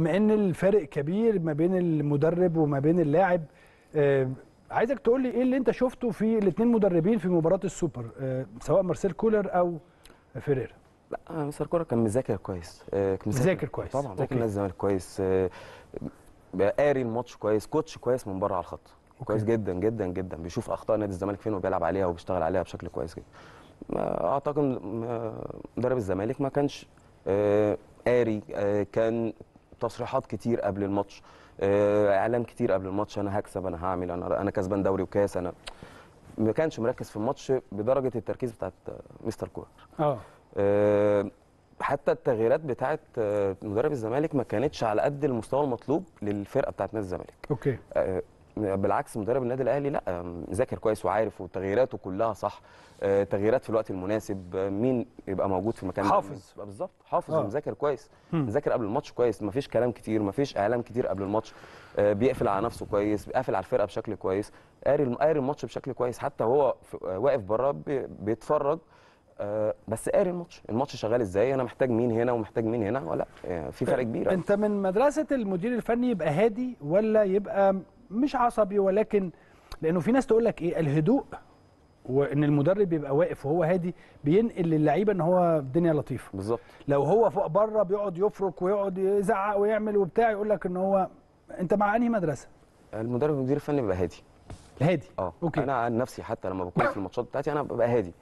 بما ان الفارق كبير ما بين المدرب وما بين اللاعب آه، عايزك تقول لي ايه اللي انت شفته في الاثنين مدربين في مباراه السوبر آه، سواء مارسيل كولر او فيريرا لا آه، مستر كولر كان مذاكر كويس كان مذاكر كويس طبعا مذاكر نادي الزمالك كويس قاري الماتش كويس كوتش كويس من بره على الخط أوكي. كويس جدا جدا جدا بيشوف اخطاء نادي الزمالك فين وبيلعب عليها وبيشتغل عليها بشكل كويس جدا اعتقد مدرب الزمالك ما كانش قاري كان تصريحات كتير قبل الماتش آه، اعلام كتير قبل الماتش انا هكسب انا هعمل انا انا كسبان دوري وكاس انا ما كانش مركز في الماتش بدرجه التركيز بتاعت مستر كولر اه, آه، حتى التغييرات بتاعت آه، مدرب الزمالك ما كانتش على قد المستوى المطلوب للفرقه بتاعت نادي الزمالك اوكي بالعكس مدرب النادي الاهلي لا ذاكر كويس وعارف وتغييراته كلها صح آه، تغييرات في الوقت المناسب آه، مين يبقى موجود في مكان حافظ آه، بالظبط حافظ آه. ومذاكر كويس مذاكر قبل الماتش كويس مفيش كلام كتير مفيش اعلام كتير قبل الماتش بيقفل على نفسه كويس بيقفل على الفرقه بشكل كويس قاري قاري الماتش بشكل كويس حتى وهو واقف بره بيتفرج بس قاري الماتش الماتش شغال ازاي انا محتاج مين هنا ومحتاج مين هنا ولا في فرق كبير انت من مدرسه المدير الفني يبقى هادي ولا يبقى مش عصبي ولكن لانه في ناس تقول لك ايه الهدوء وان المدرب بيبقى واقف وهو هادي بينقل للعيبه ان هو الدنيا لطيفه بالظبط لو هو فوق بره بيقعد يفرك ويقعد يزعق ويعمل وبتاع يقول لك ان هو انت مع انهي مدرسه المدرب المدير الفني بيبقى هادي هادي اه أوكي. انا عن نفسي حتى لما بكون في الماتشات بتاعتي انا ببقى هادي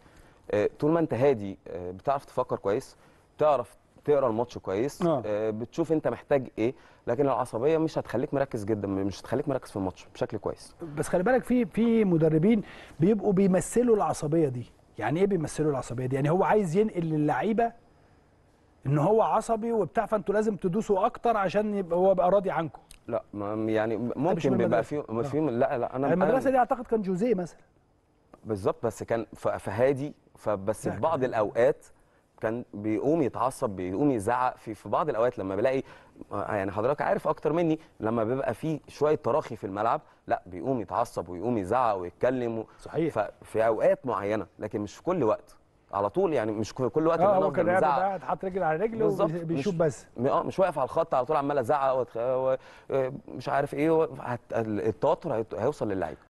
آه، طول ما انت هادي آه، بتعرف تفكر كويس بتعرف تقرا الماتش كويس آه. آه بتشوف انت محتاج ايه لكن العصبيه مش هتخليك مركز جدا مش هتخليك مركز في الماتش بشكل كويس بس خلي بالك في في مدربين بيبقوا بيمثلوا العصبيه دي يعني ايه بيمثلوا العصبيه دي يعني هو عايز ينقل للعيبه ان هو عصبي وبتاع فانتوا لازم تدوسوا اكتر عشان يبقى هو يبقى راضي عنكم لا يعني ممكن بيبقى في في آه. لا لا انا يعني المدرسه دي اعتقد كان جوزيه مثلا بالظبط بس كان فهادي فبس في بعض الاوقات كان بيقوم يتعصب بيقوم يزعق في في بعض الاوقات لما بلاقي آه، يعني حضرتك عارف اكتر مني لما بيبقى في شويه تراخي في الملعب لا بيقوم يتعصب ويقوم يزعق ويتكلم و... صحيح ففي اوقات معينه لكن مش في كل وقت على طول يعني مش كل وقت آه ان انا افضل مزعق قاعد حاط رجل على رجل وبيشوف بس اه مش واقف على الخط على طول عمال ازعق ومش آه، عارف ايه التوتر هيوصل للعيب